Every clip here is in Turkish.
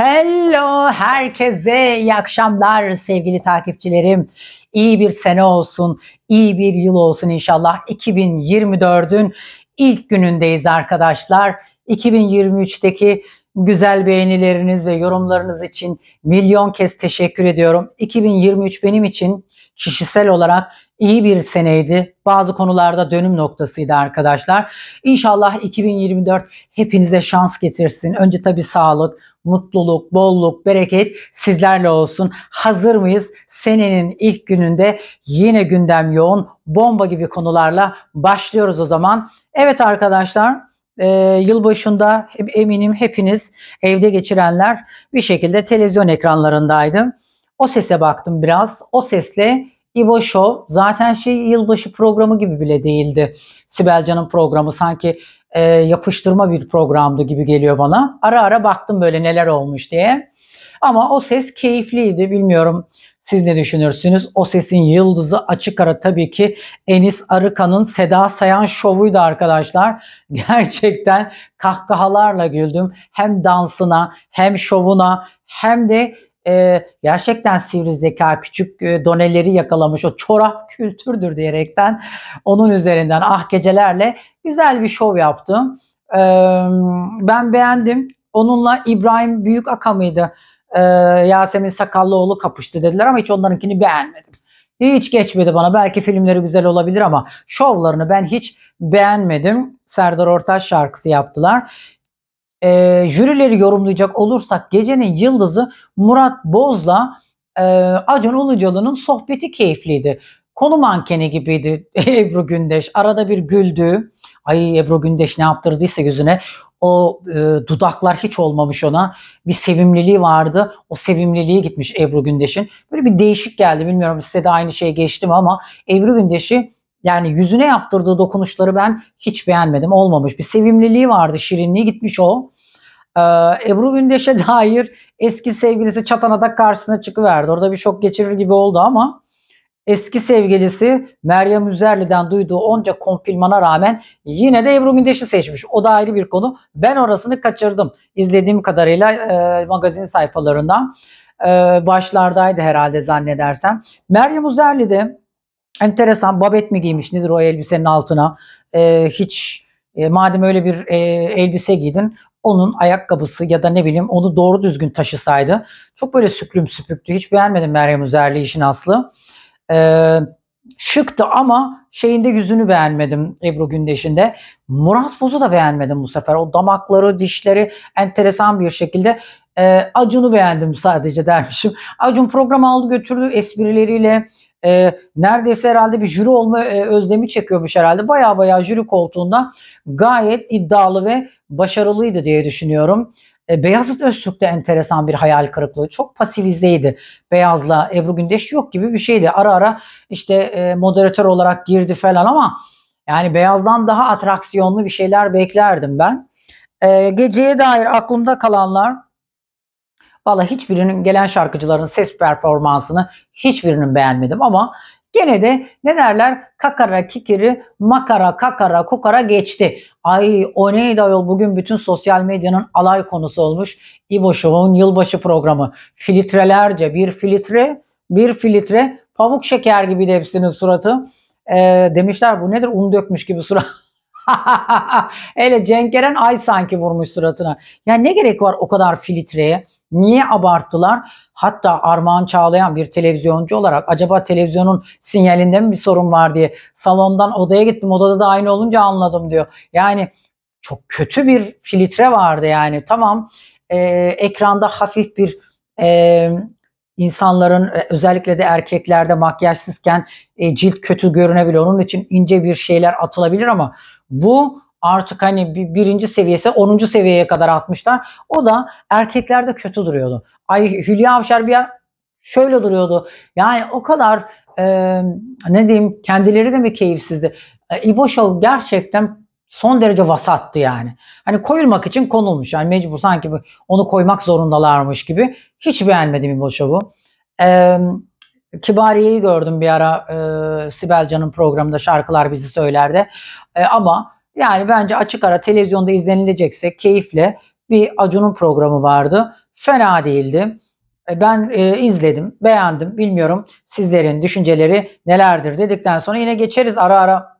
Hello herkese iyi akşamlar sevgili takipçilerim. İyi bir sene olsun, iyi bir yıl olsun inşallah. 2024'ün ilk günündeyiz arkadaşlar. 2023'teki güzel beğenileriniz ve yorumlarınız için milyon kez teşekkür ediyorum. 2023 benim için kişisel olarak iyi bir seneydi. Bazı konularda dönüm noktasıydı arkadaşlar. İnşallah 2024 hepinize şans getirsin. Önce tabii sağlık, mutluluk, bolluk, bereket sizlerle olsun. Hazır mıyız? Senenin ilk gününde yine gündem yoğun, bomba gibi konularla başlıyoruz o zaman. Evet arkadaşlar, e, yılbaşında eminim hepiniz evde geçirenler bir şekilde televizyon ekranlarındaydı. O sese baktım biraz. O sesle İbo Show zaten şey yılbaşı programı gibi bile değildi. Sibel Can'ın programı sanki e, yapıştırma bir programdı gibi geliyor bana. Ara ara baktım böyle neler olmuş diye. Ama o ses keyifliydi. Bilmiyorum siz ne düşünürsünüz? O sesin yıldızı açık ara tabii ki Enis Arıkan'ın Seda Sayan şovuydu arkadaşlar. Gerçekten kahkahalarla güldüm. Hem dansına hem şovuna hem de e, gerçekten sivri zeka küçük e, doneleri yakalamış o çorap kültürdür diyerekten onun üzerinden ah gecelerle güzel bir şov yaptım. E, ben beğendim. Onunla İbrahim Büyük Akamıydı. E, ee, Yasemin Sakallıoğlu kapıştı dediler ama hiç onlarınkini beğenmedim. Hiç geçmedi bana. Belki filmleri güzel olabilir ama şovlarını ben hiç beğenmedim. Serdar Ortaç şarkısı yaptılar e, jürileri yorumlayacak olursak gecenin yıldızı Murat Boz'la e, Acun Ilıcalı'nın sohbeti keyifliydi. Konu mankeni gibiydi Ebru Gündeş. Arada bir güldü. Ay Ebru Gündeş ne yaptırdıysa yüzüne. O e, dudaklar hiç olmamış ona. Bir sevimliliği vardı. O sevimliliği gitmiş Ebru Gündeş'in. Böyle bir değişik geldi. Bilmiyorum size de aynı şey geçti mi ama Ebru Gündeş'i yani yüzüne yaptırdığı dokunuşları ben hiç beğenmedim. Olmamış. Bir sevimliliği vardı. Şirinliği gitmiş o. Ee, Ebru Gündeş'e dair eski sevgilisi Çatanadak karşısına çıkıverdi. Orada bir şok geçirir gibi oldu ama eski sevgilisi Meryem Üzerli'den duyduğu onca kompilmana rağmen yine de Ebru Gündeş'i seçmiş. O da ayrı bir konu. Ben orasını kaçırdım. İzlediğim kadarıyla e, magazin sayfalarından. E, başlardaydı herhalde zannedersem. Meryem Üzerli de enteresan babet mi giymiş nedir o elbisenin altına. E, hiç e, madem öyle bir e, elbise giydin onun ayakkabısı ya da ne bileyim onu doğru düzgün taşısaydı. Çok böyle süklüm süpüktü. Hiç beğenmedim Meryem Üzerli işin aslı. Ee, şıktı ama şeyinde yüzünü beğenmedim Ebru Gündeş'in de. Murat buzu da beğenmedim bu sefer. O damakları, dişleri enteresan bir şekilde. Ee, Acun'u beğendim sadece dermişim. Acun program aldı götürdü esprileriyle, e, neredeyse herhalde bir jüri olma e, özlemi çekiyormuş herhalde. Baya baya jüri koltuğunda gayet iddialı ve başarılıydı diye düşünüyorum. E, Beyazıt Öztürk de enteresan bir hayal kırıklığı. Çok pasivizeydi. Beyaz'la Ebru Gündeş yok gibi bir şeydi. Ara ara işte e, moderatör olarak girdi falan ama yani Beyaz'dan daha atraksiyonlu bir şeyler beklerdim ben. E, geceye dair aklımda kalanlar Valla hiçbirinin gelen şarkıcıların ses performansını hiçbirinin beğenmedim ama gene de ne derler kakara kikiri makara kakara kukara geçti. Ay o neydi ayol bugün bütün sosyal medyanın alay konusu olmuş. İbo Show'un yılbaşı programı filtrelerce bir filtre bir filtre pamuk şeker gibi de hepsinin suratı. E, demişler bu nedir un dökmüş gibi surat. Hele Cenk Eren ay sanki vurmuş suratına. Yani ne gerek var o kadar filtreye? Niye abarttılar? Hatta Armağan Çağlayan bir televizyoncu olarak acaba televizyonun sinyalinde mi bir sorun var diye salondan odaya gittim. Odada da aynı olunca anladım diyor. Yani çok kötü bir filtre vardı yani. Tamam e, ekranda hafif bir e, insanların özellikle de erkeklerde makyajsızken e, cilt kötü görünebilir. Onun için ince bir şeyler atılabilir ama bu artık hani birinci seviyesi 10. seviyeye kadar atmışlar. O da erkeklerde kötü duruyordu. Ay Hülya Avşar bir şöyle duruyordu. Yani o kadar e, ne diyeyim kendileri de mi keyifsizdi. E, İbo gerçekten son derece vasattı yani. Hani koyulmak için konulmuş. Yani mecbur sanki onu koymak zorundalarmış gibi. Hiç beğenmedim İbo Show'u. Kibariye'yi gördüm bir ara e, Sibel Can'ın programında şarkılar bizi söylerdi. E, ama yani bence açık ara televizyonda izlenilecekse keyifle bir Acun'un programı vardı. Fena değildi. E, ben e, izledim, beğendim. Bilmiyorum sizlerin düşünceleri nelerdir dedikten sonra yine geçeriz ara ara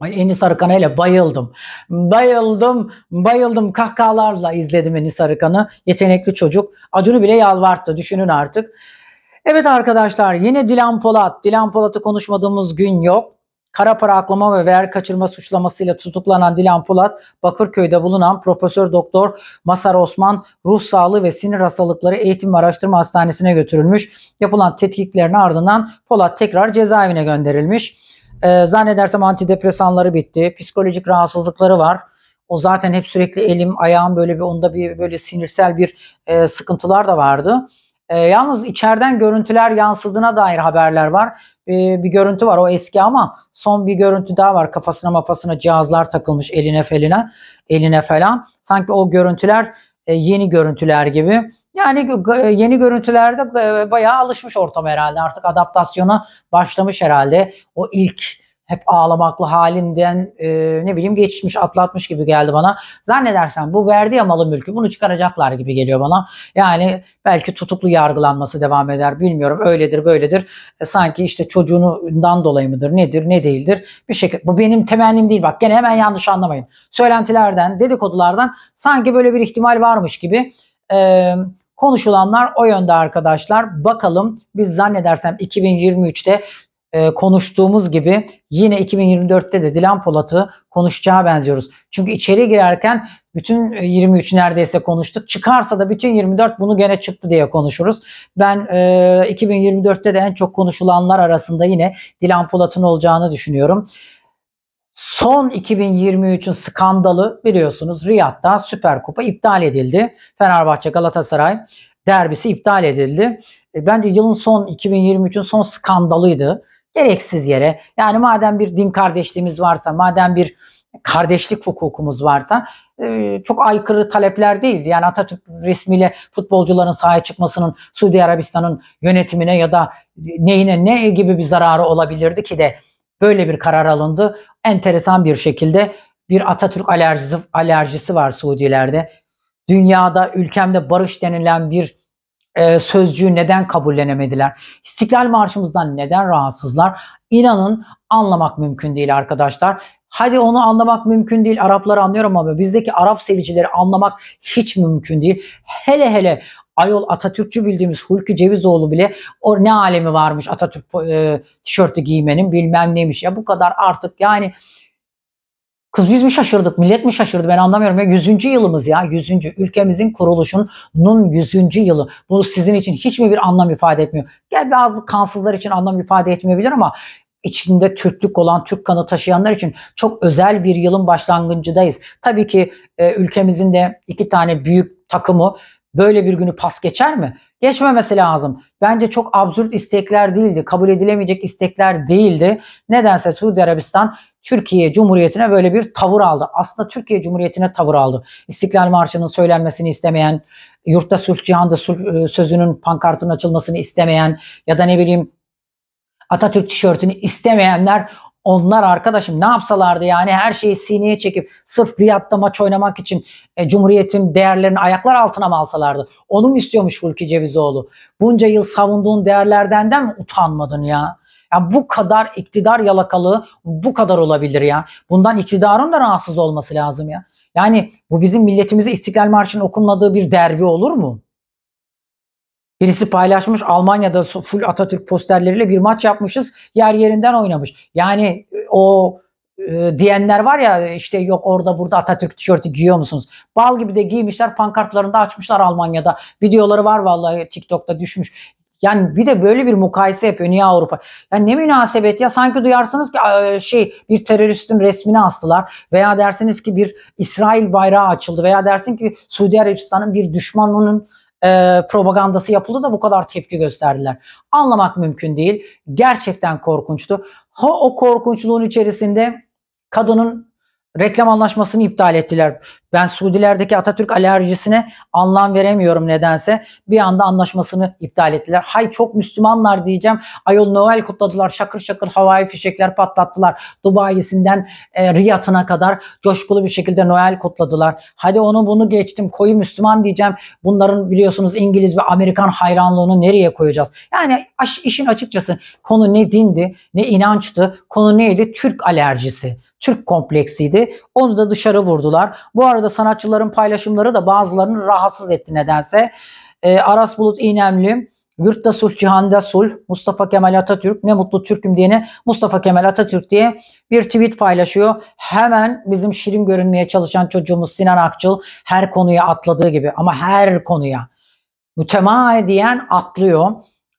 Ay Enis Arıkan'a ile bayıldım. Bayıldım, bayıldım. Kahkahalarla izledim Enis Sarıkan'ı. Yetenekli çocuk. Acun'u bile yalvarttı. Düşünün artık. Evet arkadaşlar yine Dilan Polat. Dilan Polat'ı konuşmadığımız gün yok. Kara para aklama ve vergi kaçırma suçlamasıyla tutuklanan Dilan Polat, Bakırköy'de bulunan Profesör Doktor Masar Osman Ruh Sağlığı ve Sinir Hastalıkları Eğitim ve Araştırma Hastanesi'ne götürülmüş. Yapılan tetkiklerin ardından Polat tekrar cezaevine gönderilmiş. Ee, zannedersem antidepresanları bitti. Psikolojik rahatsızlıkları var. O zaten hep sürekli elim, ayağım böyle bir onda bir böyle sinirsel bir e, sıkıntılar da vardı. E, yalnız içeriden görüntüler yansıdığına dair haberler var. Ee, bir görüntü var. O eski ama son bir görüntü daha var. Kafasına mafasına cihazlar takılmış eline feline, eline falan. Sanki o görüntüler e, yeni görüntüler gibi. Yani yeni görüntülerde e, bayağı alışmış ortam herhalde. Artık adaptasyona başlamış herhalde. O ilk hep ağlamaklı halinden e, ne bileyim geçmiş atlatmış gibi geldi bana. Zannedersem bu verdi ya malı mülkü bunu çıkaracaklar gibi geliyor bana. Yani belki tutuklu yargılanması devam eder bilmiyorum öyledir böyledir. E, sanki işte çocuğundan dolayı mıdır nedir ne değildir bir şekilde. Bu benim temennim değil bak gene hemen yanlış anlamayın. Söylentilerden dedikodulardan sanki böyle bir ihtimal varmış gibi. Eee Konuşulanlar o yönde arkadaşlar. Bakalım biz zannedersem 2023'te ee, konuştuğumuz gibi yine 2024'te de Dilan Polat'ı konuşacağı benziyoruz. Çünkü içeri girerken bütün 23 e, neredeyse konuştuk. Çıkarsa da bütün 24 bunu gene çıktı diye konuşuruz. Ben e, 2024'te de en çok konuşulanlar arasında yine Dilan Polat'ın olacağını düşünüyorum. Son 2023'ün skandalı biliyorsunuz Riyad'da Süper Kupa iptal edildi. Fenerbahçe Galatasaray derbisi iptal edildi. E, bence yılın son 2023'ün son skandalıydı. Gereksiz yere yani madem bir din kardeşliğimiz varsa, madem bir kardeşlik hukukumuz varsa e, çok aykırı talepler değildi. Yani Atatürk resmiyle futbolcuların sahaya çıkmasının Suudi Arabistan'ın yönetimine ya da neyine ne gibi bir zararı olabilirdi ki de böyle bir karar alındı. Enteresan bir şekilde bir Atatürk alerjisi, alerjisi var Suudilerde. Dünyada ülkemde barış denilen bir e, sözcüğü neden kabullenemediler? İstiklal Marşımızdan neden rahatsızlar? İnanın anlamak mümkün değil arkadaşlar. Hadi onu anlamak mümkün değil. Arapları anlıyorum ama bizdeki Arap sevicileri anlamak hiç mümkün değil. Hele hele ayol Atatürkçü bildiğimiz Hulki Cevizoğlu bile o ne alemi varmış Atatürk e, tişörtü giymenin bilmem neymiş ya bu kadar artık yani Kız biz mi şaşırdık? Millet mi şaşırdı? Ben anlamıyorum ya. Yüzüncü yılımız ya. Yüzüncü. Ülkemizin kuruluşunun yüzüncü yılı. Bu sizin için hiç mi bir anlam ifade etmiyor? Gel bazı kansızlar için anlam ifade etmeyebilir ama içinde Türklük olan, Türk kanı taşıyanlar için çok özel bir yılın başlangıcındayız. Tabii ki e, ülkemizin de iki tane büyük takımı böyle bir günü pas geçer mi? Geçmemesi lazım. Bence çok absürt istekler değildi. Kabul edilemeyecek istekler değildi. Nedense Suudi Arabistan Türkiye Cumhuriyeti'ne böyle bir tavır aldı. Aslında Türkiye Cumhuriyeti'ne tavır aldı. İstiklal Marşı'nın söylenmesini istemeyen, yurtta sulh cihanda sulh e, sözünün pankartının açılmasını istemeyen ya da ne bileyim Atatürk tişörtünü istemeyenler onlar arkadaşım ne yapsalardı yani her şeyi sineye çekip sırf Riyad'da maç oynamak için e, Cumhuriyet'in değerlerini ayaklar altına mı alsalardı? Onu mu istiyormuş Hulki Cevizoğlu? Bunca yıl savunduğun değerlerden de mi utanmadın ya? Ya bu kadar iktidar yalakalığı bu kadar olabilir ya. Bundan iktidarın da rahatsız olması lazım ya. Yani bu bizim milletimize İstiklal Marşı'nın okunmadığı bir derbi olur mu? Birisi paylaşmış Almanya'da full Atatürk posterleriyle bir maç yapmışız. Yer yerinden oynamış. Yani e, o e, diyenler var ya işte yok orada burada Atatürk tişörtü giyiyor musunuz? Bal gibi de giymişler Pankartlarını da açmışlar Almanya'da. Videoları var vallahi TikTok'ta düşmüş. Yani bir de böyle bir mukayese yapıyor. Niye Avrupa? Yani ne münasebet ya sanki duyarsınız ki e, şey bir teröristin resmini astılar veya dersiniz ki bir İsrail bayrağı açıldı veya dersin ki Suudi Arabistan'ın bir düşmanının e, propagandası yapıldı da bu kadar tepki gösterdiler. Anlamak mümkün değil. Gerçekten korkunçtu. Ha o korkunçluğun içerisinde kadının reklam anlaşmasını iptal ettiler. Ben Suudilerdeki Atatürk alerjisine anlam veremiyorum nedense. Bir anda anlaşmasını iptal ettiler. Hay çok Müslümanlar diyeceğim. Ayol Noel kutladılar. Şakır şakır havai fişekler patlattılar. Dubai'sinden e, Riyad'ına kadar coşkulu bir şekilde Noel kutladılar. Hadi onu bunu geçtim. Koyu Müslüman diyeceğim. Bunların biliyorsunuz İngiliz ve Amerikan hayranlığını nereye koyacağız? Yani işin açıkçası konu ne dindi ne inançtı. Konu neydi? Türk alerjisi. Türk kompleksiydi. Onu da dışarı vurdular. Bu arada sanatçıların paylaşımları da bazılarını rahatsız etti nedense. E, Aras Bulut İynemli, Yurtta sulh, cihanda sulh, Mustafa Kemal Atatürk, ne mutlu Türk'üm diyene Mustafa Kemal Atatürk diye bir tweet paylaşıyor. Hemen bizim şirin görünmeye çalışan çocuğumuz Sinan Akçıl her konuya atladığı gibi ama her konuya diyen atlıyor.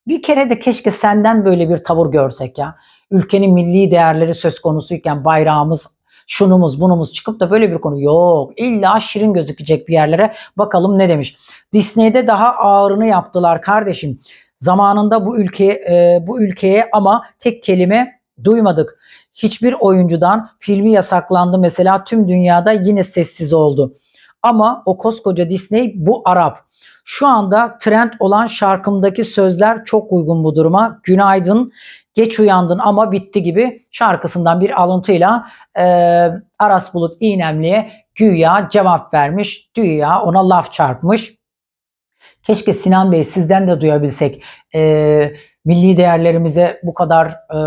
Bir kere de keşke senden böyle bir tavır görsek ya ülkenin milli değerleri söz konusuyken bayrağımız, şunumuz, bunumuz çıkıp da böyle bir konu yok. İlla şirin gözükecek bir yerlere bakalım ne demiş. Disney'de daha ağırını yaptılar kardeşim. Zamanında bu ülke e, bu ülkeye ama tek kelime duymadık. Hiçbir oyuncudan filmi yasaklandı mesela tüm dünyada yine sessiz oldu. Ama o koskoca Disney bu Arap. Şu anda trend olan şarkımdaki sözler çok uygun bu duruma. Günaydın geç uyandın ama bitti gibi şarkısından bir alıntıyla e, Aras Bulut İğnemli'ye güya cevap vermiş, güya ona laf çarpmış. Keşke Sinan Bey sizden de duyabilsek e, milli değerlerimize bu kadar e,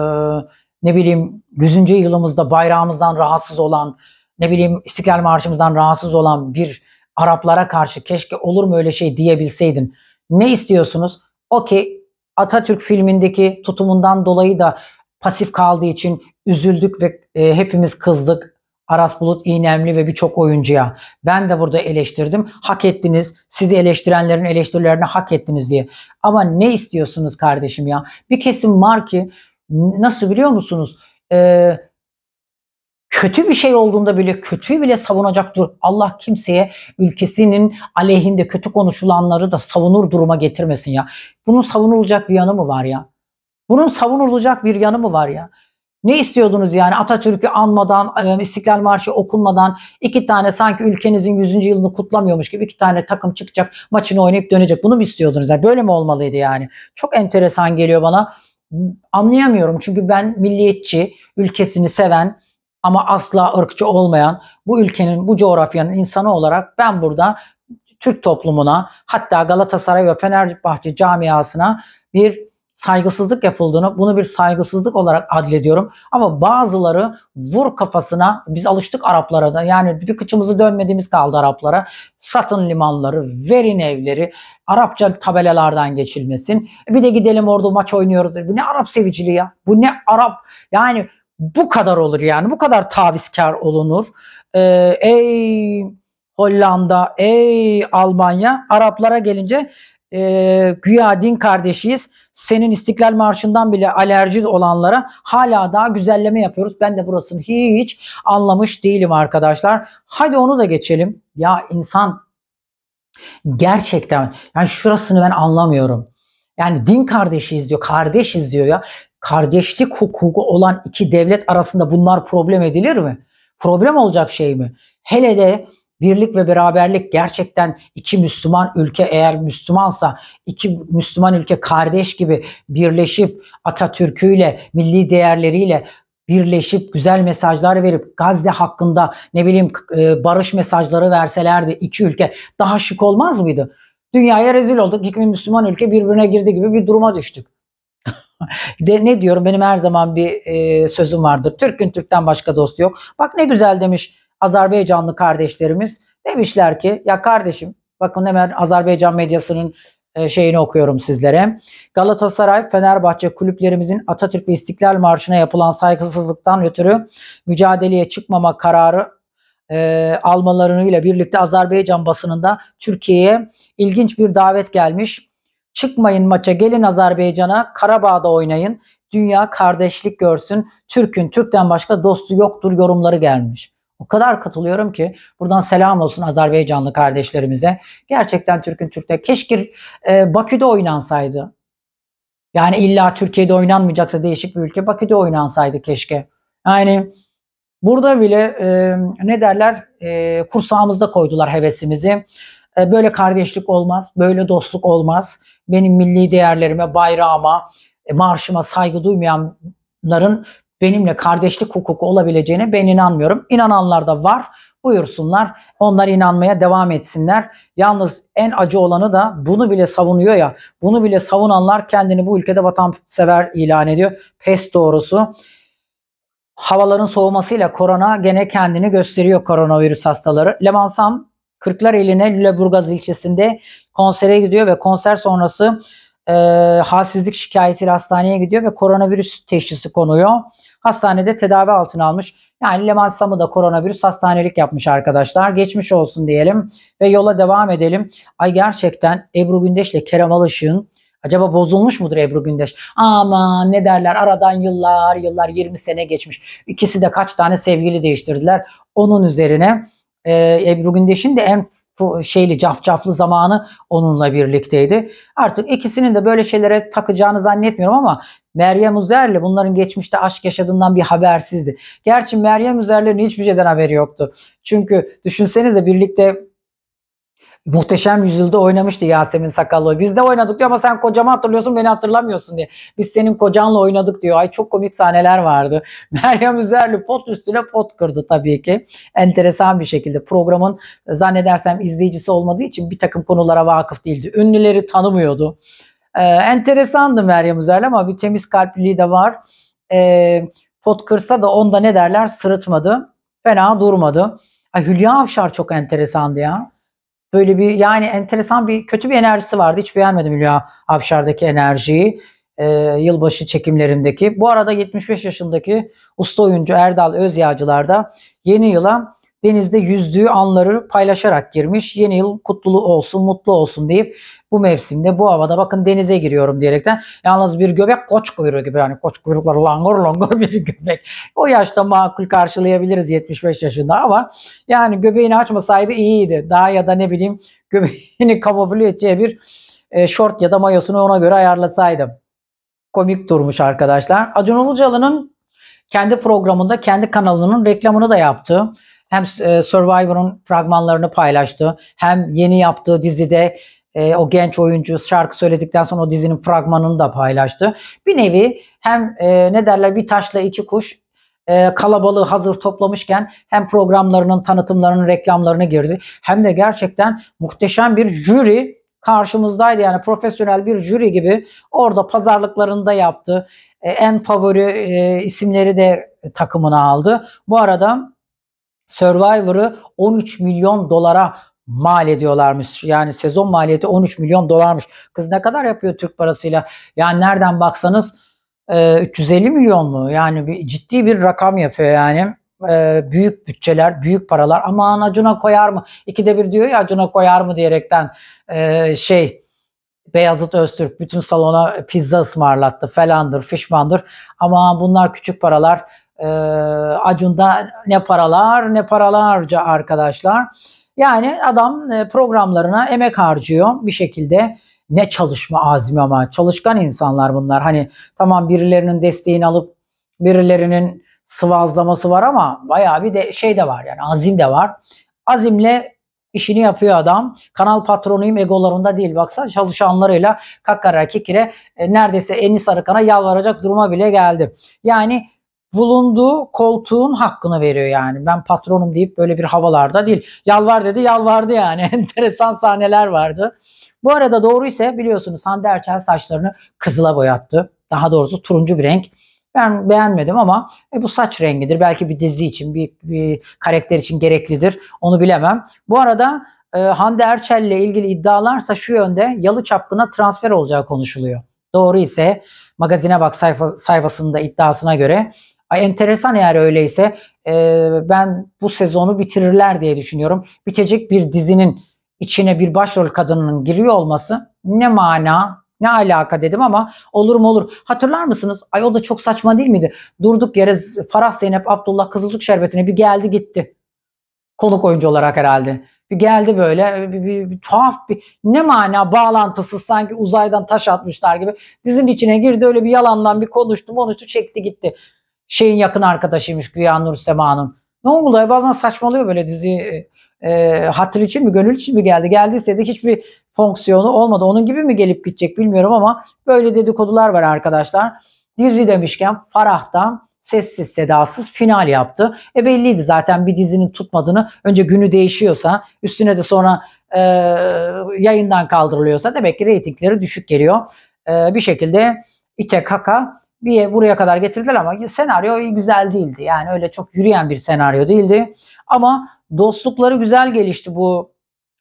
ne bileyim 100. yılımızda bayrağımızdan rahatsız olan, ne bileyim İstiklal Marşımızdan rahatsız olan bir Araplara karşı keşke olur mu öyle şey diyebilseydin. Ne istiyorsunuz? Okey Atatürk filmindeki tutumundan dolayı da pasif kaldığı için üzüldük ve e, hepimiz kızdık. Aras Bulut, İynemli ve birçok oyuncuya. Ben de burada eleştirdim. Hak ettiniz. Sizi eleştirenlerin eleştirilerini hak ettiniz diye. Ama ne istiyorsunuz kardeşim ya? Bir kesim var ki nasıl biliyor musunuz? Eee kötü bir şey olduğunda bile kötüyü bile savunacak dur. Allah kimseye ülkesinin aleyhinde kötü konuşulanları da savunur duruma getirmesin ya. Bunun savunulacak bir yanı mı var ya? Bunun savunulacak bir yanı mı var ya? Ne istiyordunuz yani Atatürk'ü anmadan, e, İstiklal Marşı okunmadan iki tane sanki ülkenizin 100. yılını kutlamıyormuş gibi iki tane takım çıkacak, maçını oynayıp dönecek. Bunu mu istiyordunuz? Yani böyle mi olmalıydı yani? Çok enteresan geliyor bana. Anlayamıyorum çünkü ben milliyetçi, ülkesini seven, ama asla ırkçı olmayan bu ülkenin, bu coğrafyanın insanı olarak ben burada Türk toplumuna hatta Galatasaray ve Fenerbahçe camiasına bir saygısızlık yapıldığını, bunu bir saygısızlık olarak adlediyorum. Ama bazıları vur kafasına, biz alıştık Araplara da yani bir kıçımızı dönmediğimiz kaldı Araplara. Satın limanları, verin evleri, Arapça tabelalardan geçilmesin. E bir de gidelim orada maç oynuyoruz. E bu ne Arap seviciliği ya? Bu ne Arap? Yani bu kadar olur yani. Bu kadar tavizkar olunur. Ee, ey Hollanda, ey Almanya. Araplara gelince e, güya din kardeşiyiz. Senin İstiklal Marşı'ndan bile alerji olanlara hala daha güzelleme yapıyoruz. Ben de burasını hiç anlamış değilim arkadaşlar. Hadi onu da geçelim. Ya insan gerçekten yani şurasını ben anlamıyorum. Yani din kardeşiyiz diyor, kardeşiz diyor ya kardeşlik hukuku olan iki devlet arasında bunlar problem edilir mi? Problem olacak şey mi? Hele de birlik ve beraberlik gerçekten iki Müslüman ülke eğer Müslümansa iki Müslüman ülke kardeş gibi birleşip Atatürk'üyle, milli değerleriyle birleşip güzel mesajlar verip Gazze hakkında ne bileyim e, barış mesajları verselerdi iki ülke daha şık olmaz mıydı? Dünyaya rezil olduk. İki Müslüman ülke birbirine girdi gibi bir duruma düştük. De, ne diyorum benim her zaman bir e, sözüm vardır. Türk'ün Türk'ten başka dostu yok. Bak ne güzel demiş Azerbaycanlı kardeşlerimiz. Demişler ki ya kardeşim bakın hemen Azerbaycan medyasının e, şeyini okuyorum sizlere. Galatasaray, Fenerbahçe kulüplerimizin Atatürk ve İstiklal Marşı'na yapılan saygısızlıktan ötürü mücadeleye çıkmama kararı e, almalarıyla birlikte Azerbaycan basınında Türkiye'ye ilginç bir davet gelmiş. Çıkmayın maça gelin Azerbaycan'a Karabağ'da oynayın. Dünya kardeşlik görsün. Türk'ün Türk'ten başka dostu yoktur yorumları gelmiş. O kadar katılıyorum ki buradan selam olsun Azerbaycanlı kardeşlerimize. Gerçekten Türk'ün Türk'te keşke e, Bakü'de oynansaydı. Yani illa Türkiye'de oynanmayacaksa değişik bir ülke Bakü'de oynansaydı keşke. Yani burada bile e, ne derler e, kursağımızda koydular hevesimizi. E, böyle kardeşlik olmaz, böyle dostluk olmaz benim milli değerlerime, bayrağıma, e, marşıma saygı duymayanların benimle kardeşlik hukuku olabileceğine ben inanmıyorum. İnananlar da var. Buyursunlar. Onlar inanmaya devam etsinler. Yalnız en acı olanı da bunu bile savunuyor ya. Bunu bile savunanlar kendini bu ülkede vatansever ilan ediyor. Pes doğrusu. Havaların soğumasıyla korona gene kendini gösteriyor koronavirüs hastaları. Levansam Kırklareli'ne Lüleburgaz ilçesinde konsere gidiyor ve konser sonrası e, halsizlik şikayetiyle hastaneye gidiyor ve koronavirüs teşhisi konuyor. Hastanede tedavi altına almış. Yani Leman Sam'ı da koronavirüs hastanelik yapmış arkadaşlar. Geçmiş olsun diyelim ve yola devam edelim. Ay gerçekten Ebru Gündeş ile Kerem Alışık'ın Acaba bozulmuş mudur Ebru Gündeş? Ama ne derler aradan yıllar yıllar 20 sene geçmiş. İkisi de kaç tane sevgili değiştirdiler. Onun üzerine e, Ebru Gündeş'in de en şeyli cafcaflı zamanı onunla birlikteydi. Artık ikisinin de böyle şeylere takacağını zannetmiyorum ama Meryem üzerli bunların geçmişte aşk yaşadığından bir habersizdi. Gerçi Meryem Üzer'lerin hiçbir şeyden haberi yoktu. Çünkü düşünsenize birlikte Muhteşem Yüzyıl'da oynamıştı Yasemin Sakallı. Biz de oynadık diyor ama sen kocamı hatırlıyorsun beni hatırlamıyorsun diye. Biz senin kocanla oynadık diyor. Ay çok komik sahneler vardı. Meryem Üzerli pot üstüne pot kırdı tabii ki. Enteresan bir şekilde programın e, zannedersem izleyicisi olmadığı için bir takım konulara vakıf değildi. Ünlüleri tanımıyordu. Ee, enteresandı Meryem Üzerli ama bir temiz kalpliliği de var. Ee, pot kırsa da onda ne derler sırıtmadı. Fena durmadı. Ay Hülya Avşar çok enteresandı ya. Böyle bir yani enteresan bir kötü bir enerjisi vardı. Hiç beğenmedim Hülya Avşar'daki enerjiyi. E, yılbaşı çekimlerindeki. Bu arada 75 yaşındaki usta oyuncu Erdal Özyağcılar da yeni yıla denizde yüzdüğü anları paylaşarak girmiş. Yeni yıl kutlu olsun, mutlu olsun deyip bu mevsimde bu havada bakın denize giriyorum diyerekten yalnız bir göbek koç kuyruğu gibi yani koç kuyrukları langor langor bir göbek. O yaşta makul karşılayabiliriz 75 yaşında ama yani göbeğini açmasaydı iyiydi. Daha ya da ne bileyim göbeğini kamufle edeceği bir e, şort ya da mayosunu ona göre ayarlasaydım. Komik durmuş arkadaşlar. Acun Ilıcalı'nın kendi programında kendi kanalının reklamını da yaptı. Hem e, Survivor'un fragmanlarını paylaştı. Hem yeni yaptığı dizide e, o genç oyuncu şarkı söyledikten sonra o dizinin fragmanını da paylaştı. Bir nevi hem e, ne derler bir taşla iki kuş e, kalabalığı hazır toplamışken hem programlarının tanıtımlarının reklamlarına girdi. Hem de gerçekten muhteşem bir jüri karşımızdaydı. Yani profesyonel bir jüri gibi orada pazarlıklarını da yaptı. E, en favori e, isimleri de takımına aldı. Bu arada Survivor'ı 13 milyon dolara mal ediyorlarmış. Yani sezon maliyeti 13 milyon dolarmış. Kız ne kadar yapıyor Türk parasıyla? Yani nereden baksanız e, 350 milyon mu? Yani bir, ciddi bir rakam yapıyor yani. E, büyük bütçeler, büyük paralar. Aman acına koyar mı? İkide bir diyor ya acına koyar mı diyerekten e, şey Beyazıt Öztürk bütün salona pizza ısmarlattı falandır, fişmandır. Ama bunlar küçük paralar. E, Acun'da ne paralar ne paralarca arkadaşlar. Yani adam e, programlarına emek harcıyor bir şekilde. Ne çalışma azmi ama çalışkan insanlar bunlar. Hani tamam birilerinin desteğini alıp birilerinin sıvazlaması var ama bayağı bir de şey de var yani azim de var. Azimle işini yapıyor adam. Kanal patronuyum egolarında değil baksana çalışanlarıyla kakara kikire e, neredeyse eni sarıkana yalvaracak duruma bile geldi. Yani bulunduğu koltuğun hakkını veriyor yani. Ben patronum deyip böyle bir havalarda değil. Yalvar dedi yalvardı yani. Enteresan sahneler vardı. Bu arada doğru ise biliyorsunuz Hande Erçel saçlarını kızıla boyattı. Daha doğrusu turuncu bir renk. Ben beğenmedim ama e, bu saç rengidir. Belki bir dizi için, bir, bir karakter için gereklidir. Onu bilemem. Bu arada e, Hande Erçel ile ilgili iddialarsa şu yönde Yalı Çapkın'a transfer olacağı konuşuluyor. Doğru ise magazine bak sayfa, sayfasında iddiasına göre Ay enteresan eğer öyleyse e, ben bu sezonu bitirirler diye düşünüyorum. Bitecek bir dizinin içine bir başrol kadının giriyor olması ne mana ne alaka dedim ama olur mu olur. Hatırlar mısınız? Ay o da çok saçma değil miydi? Durduk yere Farah Zeynep Abdullah Kızılcık Şerbeti'ne bir geldi gitti. Konuk oyuncu olarak herhalde. Bir geldi böyle bir, bir, bir tuhaf bir ne mana bağlantısız sanki uzaydan taş atmışlar gibi. Dizin içine girdi öyle bir yalandan bir konuştu konuştu çekti gitti şeyin yakın arkadaşıymış Güya Nur Sema'nın. Ne oldu? E, bazen saçmalıyor böyle dizi e, e, hatır için mi gönül için mi geldi? Geldiyse de hiçbir fonksiyonu olmadı. Onun gibi mi gelip gidecek bilmiyorum ama böyle dedikodular var arkadaşlar. Dizi demişken Farah'tan sessiz sedasız final yaptı. E belliydi zaten bir dizinin tutmadığını önce günü değişiyorsa üstüne de sonra e, yayından kaldırılıyorsa demek ki reytingleri düşük geliyor. E, bir şekilde İte Kaka bir buraya kadar getirdiler ama senaryo güzel değildi. Yani öyle çok yürüyen bir senaryo değildi. Ama dostlukları güzel gelişti bu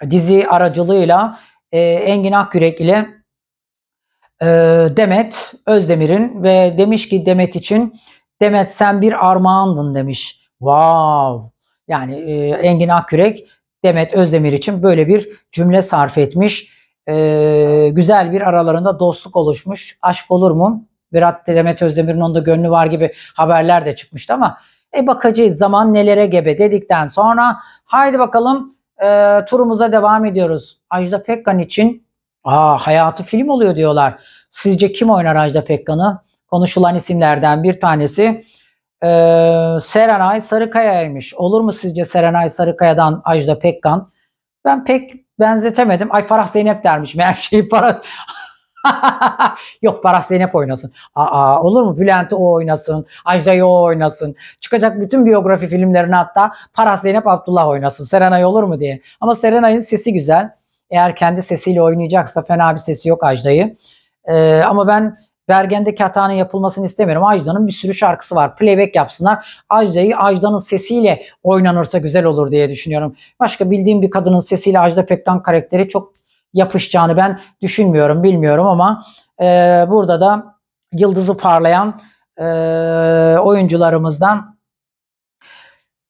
dizi aracılığıyla e, Engin Akyürek ile e, Demet Özdemir'in ve demiş ki Demet için Demet sen bir armağandın demiş. Wow. Yani e, Engin Akyürek Demet Özdemir için böyle bir cümle sarf etmiş. E, güzel bir aralarında dostluk oluşmuş. Aşk olur mu? Berat Demet Özdemir'in onda gönlü var gibi haberler de çıkmıştı ama e bakacağız zaman nelere gebe dedikten sonra haydi bakalım e, turumuza devam ediyoruz. Ajda Pekkan için aa, hayatı film oluyor diyorlar. Sizce kim oynar Ajda Pekkan'ı? Konuşulan isimlerden bir tanesi e, Serenay Sarıkaya'ymış. Olur mu sizce Serenay Sarıkaya'dan Ajda Pekkan? Ben pek benzetemedim. Ay Farah Zeynep dermiş. Meğer şeyi Farah Yok Baras Zeynep oynasın. Aa olur mu? Bülent'i o oynasın. Ajda'yı o oynasın. Çıkacak bütün biyografi filmlerini hatta Paras Zeynep Abdullah oynasın. Serenay olur mu diye. Ama Serenay'ın sesi güzel. Eğer kendi sesiyle oynayacaksa fena bir sesi yok Ajda'yı. Ee, ama ben Bergen'deki hatanın yapılmasını istemiyorum. Ajda'nın bir sürü şarkısı var. Playback yapsınlar. Ajda'yı Ajda'nın sesiyle oynanırsa güzel olur diye düşünüyorum. Başka bildiğim bir kadının sesiyle Ajda Pekkan karakteri çok yapışacağını ben düşünmüyorum bilmiyorum ama e, burada da yıldızı parlayan e, oyuncularımızdan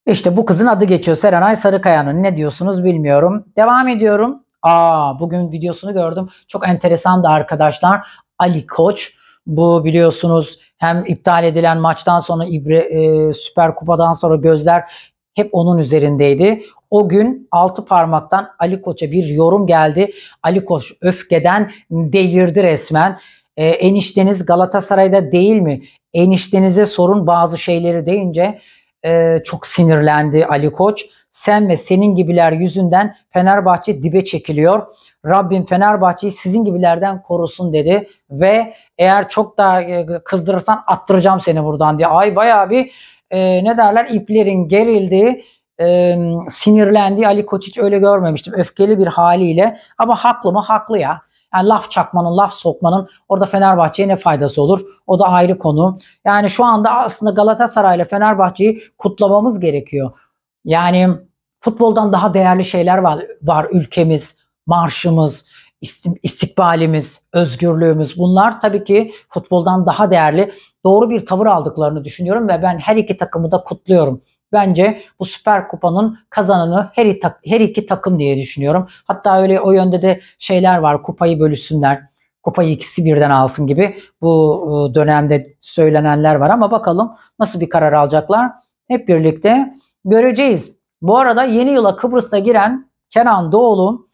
işte bu kızın adı geçiyor Serenay Sarıkaya'nın ne diyorsunuz bilmiyorum. Devam ediyorum. Aa bugün videosunu gördüm. Çok enteresan da arkadaşlar. Ali Koç bu biliyorsunuz hem iptal edilen maçtan sonra İbre e, Süper Kupa'dan sonra gözler hep onun üzerindeydi. O gün altı parmaktan Ali Koç'a bir yorum geldi. Ali Koç öfkeden delirdi resmen. E, enişteniz Galatasaray'da değil mi? Eniştenize sorun bazı şeyleri deyince e, çok sinirlendi Ali Koç. Sen ve senin gibiler yüzünden Fenerbahçe dibe çekiliyor. Rabbim Fenerbahçe'yi sizin gibilerden korusun dedi ve eğer çok daha e, kızdırırsan attıracağım seni buradan diye. Ay bayağı bir e, ne derler iplerin gerildiği e, sinirlendiği Ali Koç hiç öyle görmemiştim. Öfkeli bir haliyle ama haklı mı? Haklı ya. Yani laf çakmanın, laf sokmanın orada Fenerbahçe'ye ne faydası olur? O da ayrı konu. Yani şu anda aslında Galatasaray ile Fenerbahçe'yi kutlamamız gerekiyor. Yani futboldan daha değerli şeyler var, var ülkemiz, marşımız, istikbalimiz, özgürlüğümüz bunlar tabii ki futboldan daha değerli. Doğru bir tavır aldıklarını düşünüyorum ve ben her iki takımı da kutluyorum. Bence bu Süper Kupa'nın kazananı her, her iki takım diye düşünüyorum. Hatta öyle o yönde de şeyler var. Kupayı bölüşsünler. Kupayı ikisi birden alsın gibi bu ıı, dönemde söylenenler var ama bakalım nasıl bir karar alacaklar. Hep birlikte göreceğiz. Bu arada yeni yıla Kıbrıs'ta giren Kenan Doğulu'nun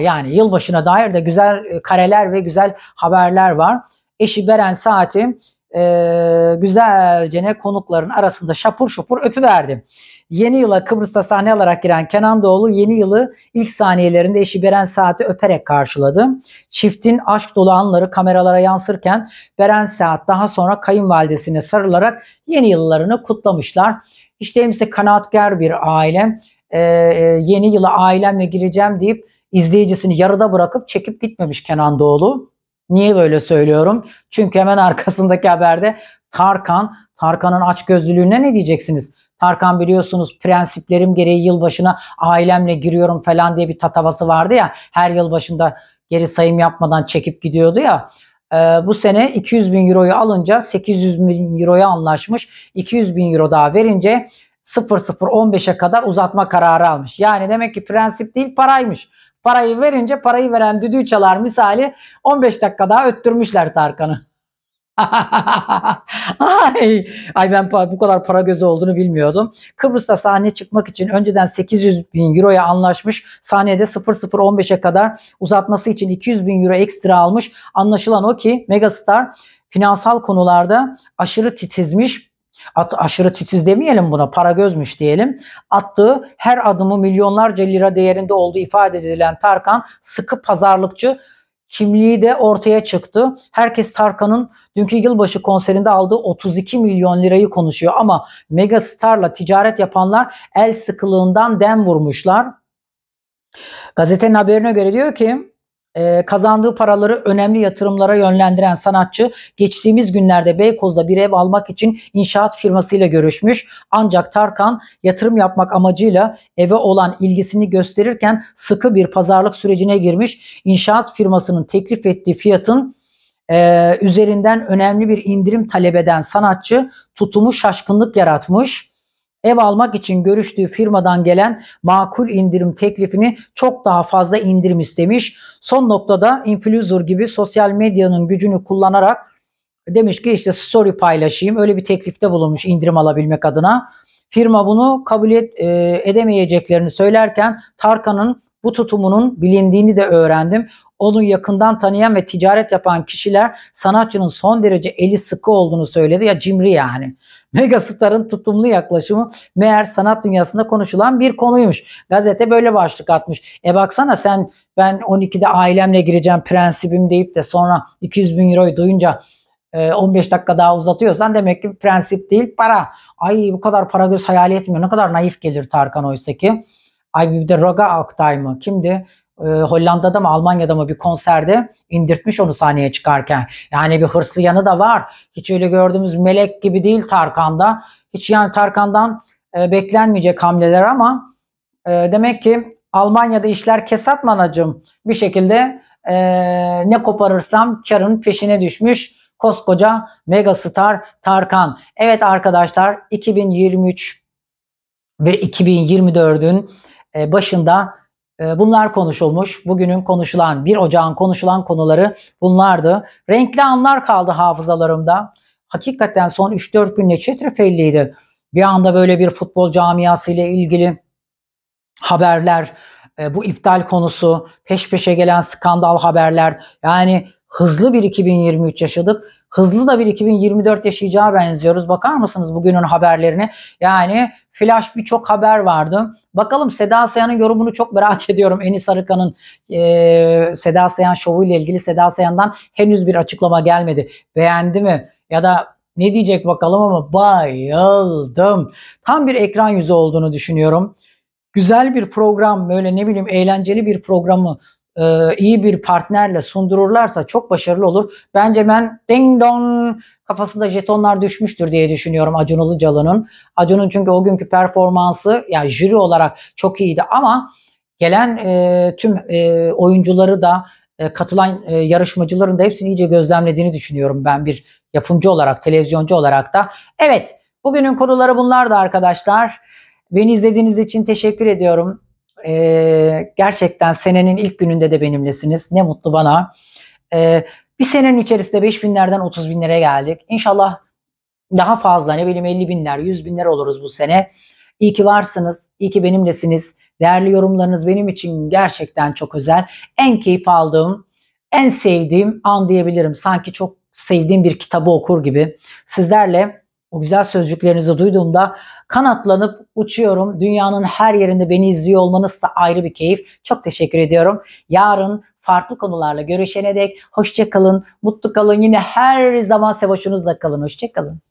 yani yılbaşına dair de güzel e, kareler ve güzel haberler var. Eşi Beren Saati e, güzelce konukların arasında şapur şupur öpüverdi. Yeni yıla Kıbrıs'ta sahne alarak giren Kenan Doğulu yeni yılı ilk saniyelerinde eşi Beren Saat'i öperek karşıladı. Çiftin aşk dolu anları kameralara yansırken Beren Saat daha sonra kayınvalidesine sarılarak yeni yıllarını kutlamışlar. İşte hemisi kanaatkar bir aile. Ee, yeni yıla ailemle gireceğim deyip izleyicisini yarıda bırakıp çekip gitmemiş Kenan Doğulu. Niye böyle söylüyorum? Çünkü hemen arkasındaki haberde Tarkan, Tarkan'ın açgözlülüğüne ne diyeceksiniz? Tarkan biliyorsunuz prensiplerim gereği yılbaşına ailemle giriyorum falan diye bir tatavası vardı ya. Her yılbaşında geri sayım yapmadan çekip gidiyordu ya. E, bu sene 200 bin euroyu alınca 800 bin euroya anlaşmış. 200 bin euro daha verince 0015'e kadar uzatma kararı almış. Yani demek ki prensip değil paraymış. Parayı verince parayı veren düdüğü çalar misali 15 dakika daha öttürmüşler Tarkan'ı. ay, ay ben bu kadar para gözü olduğunu bilmiyordum. Kıbrıs'ta sahne çıkmak için önceden 800 bin euroya anlaşmış. Sahnede 0015'e kadar uzatması için 200 bin euro ekstra almış. Anlaşılan o ki Megastar finansal konularda aşırı titizmiş at, aşırı titiz demeyelim buna para gözmüş diyelim. Attığı her adımı milyonlarca lira değerinde olduğu ifade edilen Tarkan sıkı pazarlıkçı kimliği de ortaya çıktı. Herkes Tarkan'ın dünkü yılbaşı konserinde aldığı 32 milyon lirayı konuşuyor ama mega starla ticaret yapanlar el sıkılığından dem vurmuşlar. Gazetenin haberine göre diyor ki ee, kazandığı paraları önemli yatırımlara yönlendiren sanatçı geçtiğimiz günlerde Beykoz'da bir ev almak için inşaat firmasıyla görüşmüş. Ancak Tarkan yatırım yapmak amacıyla eve olan ilgisini gösterirken sıkı bir pazarlık sürecine girmiş. İnşaat firmasının teklif ettiği fiyatın e, üzerinden önemli bir indirim talep eden sanatçı tutumu şaşkınlık yaratmış ev almak için görüştüğü firmadan gelen makul indirim teklifini çok daha fazla indirim istemiş. Son noktada influencer gibi sosyal medyanın gücünü kullanarak demiş ki işte story paylaşayım öyle bir teklifte bulunmuş indirim alabilmek adına. Firma bunu kabul et, e, edemeyeceklerini söylerken Tarkan'ın bu tutumunun bilindiğini de öğrendim. Onu yakından tanıyan ve ticaret yapan kişiler sanatçının son derece eli sıkı olduğunu söyledi. Ya cimri yani. Megastar'ın tutumlu yaklaşımı meğer sanat dünyasında konuşulan bir konuymuş. Gazete böyle başlık atmış. E baksana sen ben 12'de ailemle gireceğim prensibim deyip de sonra 200 bin euroyu duyunca 15 e, dakika daha uzatıyorsan demek ki prensip değil para. Ay bu kadar para göz hayal etmiyor. Ne kadar naif gelir Tarkan oysa ki. Ay bir de Roga Aktay mı? Kimdi? e, Hollanda'da mı Almanya'da mı bir konserde indirtmiş onu sahneye çıkarken. Yani bir hırslı yanı da var. Hiç öyle gördüğümüz melek gibi değil Tarkan'da. Hiç yani Tarkan'dan e, beklenmeyecek hamleler ama e, demek ki Almanya'da işler kesat manacım bir şekilde e, ne koparırsam karın peşine düşmüş koskoca megastar Tarkan. Evet arkadaşlar 2023 ve 2024'ün e, başında ee, bunlar konuşulmuş. Bugünün konuşulan, bir Ocağın konuşulan konuları bunlardı. Renkli anlar kaldı hafızalarımda. Hakikaten son 3-4 gün ne çetrefelliydi. Bir anda böyle bir futbol camiası ile ilgili haberler, e, bu iptal konusu, peş peşe gelen skandal haberler. Yani hızlı bir 2023 yaşadık. Hızlı da bir 2024 yaşayacağı benziyoruz. Bakar mısınız bugünün haberlerine? Yani flash birçok haber vardı. Bakalım Seda Sayan'ın yorumunu çok merak ediyorum. Enis Arıkan'ın e, Seda Sayan şovu ile ilgili Seda Sayan'dan henüz bir açıklama gelmedi. Beğendi mi? Ya da ne diyecek bakalım ama bayıldım. Tam bir ekran yüzü olduğunu düşünüyorum. Güzel bir program böyle ne bileyim eğlenceli bir programı e, iyi bir partnerle sundururlarsa çok başarılı olur. Bence ben ding dong kafasında jetonlar düşmüştür diye düşünüyorum Acun Ilıcalı'nın. Acun'un çünkü o günkü performansı yani jüri olarak çok iyiydi ama gelen e, tüm e, oyuncuları da e, katılan e, yarışmacıların da hepsini iyice gözlemlediğini düşünüyorum ben bir yapımcı olarak, televizyoncu olarak da. Evet, bugünün konuları bunlardı arkadaşlar. Beni izlediğiniz için teşekkür ediyorum. Ee, gerçekten senenin ilk gününde de benimlesiniz. Ne mutlu bana. Ee, bir senenin içerisinde 5 binlerden 30 binlere geldik. İnşallah daha fazla ne bileyim 50 binler 100 binler oluruz bu sene. İyi ki varsınız. İyi ki benimlesiniz. Değerli yorumlarınız benim için gerçekten çok özel. En keyif aldığım, en sevdiğim an diyebilirim. Sanki çok sevdiğim bir kitabı okur gibi. Sizlerle o güzel sözcüklerinizi duyduğumda kanatlanıp uçuyorum. Dünyanın her yerinde beni izliyor olmanız da ayrı bir keyif. Çok teşekkür ediyorum. Yarın farklı konularla görüşene dek hoşça kalın, mutlu kalın. Yine her zaman sevaşınızla kalın. Hoşça kalın.